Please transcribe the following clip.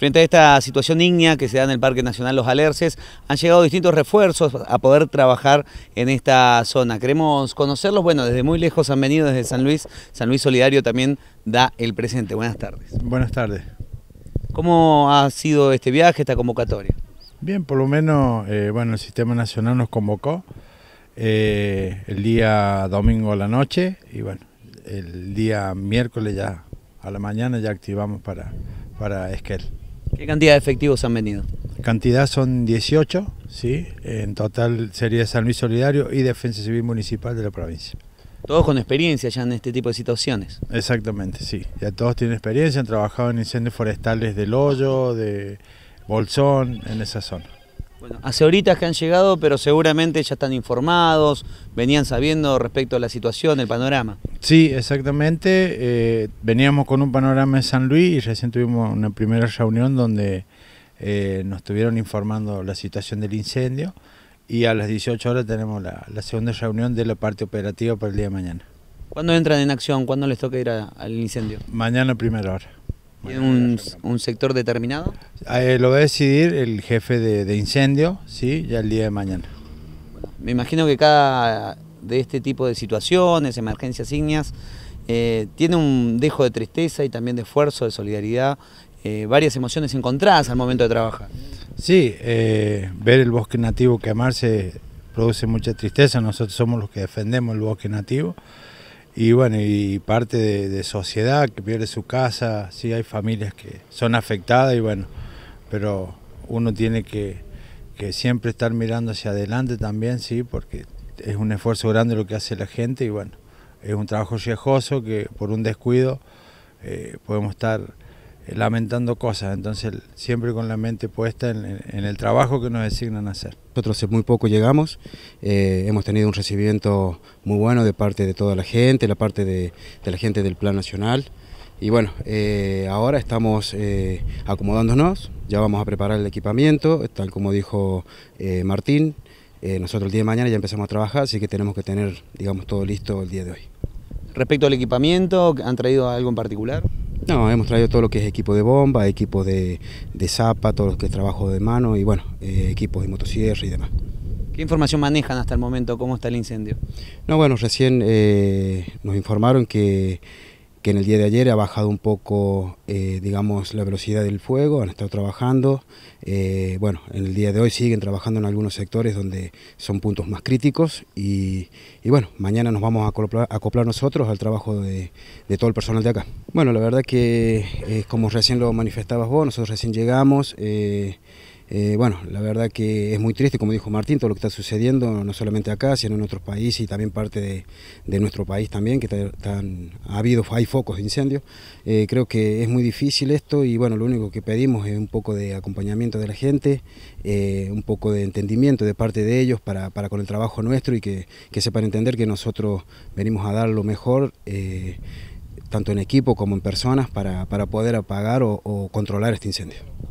Frente a esta situación ignia que se da en el Parque Nacional Los Alerces, han llegado distintos refuerzos a poder trabajar en esta zona. Queremos conocerlos, bueno, desde muy lejos han venido desde San Luis. San Luis Solidario también da el presente. Buenas tardes. Buenas tardes. ¿Cómo ha sido este viaje, esta convocatoria? Bien, por lo menos, eh, bueno, el Sistema Nacional nos convocó eh, el día domingo a la noche y bueno, el día miércoles ya a la mañana ya activamos para, para Esquel. ¿Qué cantidad de efectivos han venido? Cantidad son 18, ¿sí? En total sería San Luis Solidario y Defensa Civil Municipal de la provincia. Todos con experiencia ya en este tipo de situaciones. Exactamente, sí. Ya todos tienen experiencia, han trabajado en incendios forestales del hoyo, de Bolsón, en esa zona. Bueno, hace horitas que han llegado, pero seguramente ya están informados, venían sabiendo respecto a la situación, el panorama. Sí, exactamente. Eh, veníamos con un panorama en San Luis y recién tuvimos una primera reunión donde eh, nos estuvieron informando la situación del incendio y a las 18 horas tenemos la, segunda reunión de la parte operativa para el día de mañana. ¿Cuándo entran en acción? ¿Cuándo les toca ir al incendio? Mañana a primera hora. ¿En un, sector determinado? Eh, lo va a decidir el jefe de, incendio, sí, ya el día de mañana. me imagino que cada de este tipo de situaciones, emergencias ígneas, eh, tiene un dejo de tristeza y también de esfuerzo, de solidaridad, eh, varias emociones encontradas al momento de trabajar. Sí, eh, ver el bosque nativo quemarse produce mucha tristeza, nosotros somos los que defendemos el bosque nativo y bueno, y parte de, de sociedad que pierde su casa, sí hay familias que son afectadas y bueno, pero uno tiene que, que siempre estar mirando hacia adelante también, sí, porque es un esfuerzo grande lo que hace la gente y bueno, es un trabajo riesgoso que por un descuido eh, podemos estar eh, lamentando cosas, entonces siempre con la mente puesta en, el trabajo que nos designan hacer. Nosotros hace muy poco llegamos, eh, hemos tenido un recibimiento muy bueno de parte de toda la gente, la parte de, la gente del Plan Nacional, y bueno, ahora estamos acomodándonos, ya vamos a preparar el equipamiento, tal como dijo Martín, eh, nosotros el día de mañana ya empezamos a trabajar, así que tenemos que tener, digamos, todo listo el día de hoy. Respecto al equipamiento, ¿han traído algo en particular? No, hemos traído todo lo que es equipo de bomba, equipo de, de zapa, todo lo que es trabajo de mano y bueno, eh, equipos de motosierra y demás. ¿Qué información manejan hasta el momento? ¿Cómo está el incendio? No, bueno, recién eh, nos informaron que que en el día de ayer ha bajado un poco, eh, digamos, la velocidad del fuego, han estado trabajando. Eh, bueno, en el día de hoy siguen trabajando en algunos sectores donde son puntos más críticos y, bueno, mañana nos vamos a acoplar, nosotros al trabajo de, todo el personal de acá. Bueno, la verdad que, eh, como recién lo manifestabas vos, nosotros recién llegamos eh, bueno, la verdad que es muy triste, como dijo Martín, todo lo que está sucediendo, no solamente acá, sino en otros países y también parte de, nuestro país también, que ha habido, hay focos de incendios. Eh, creo que es muy difícil esto y bueno, lo único que pedimos es un poco de acompañamiento de la gente, eh, un poco de entendimiento de parte de ellos para, con el trabajo nuestro y que, sepan entender que nosotros venimos a dar lo mejor tanto en equipo como en personas, para, poder apagar o controlar este incendio.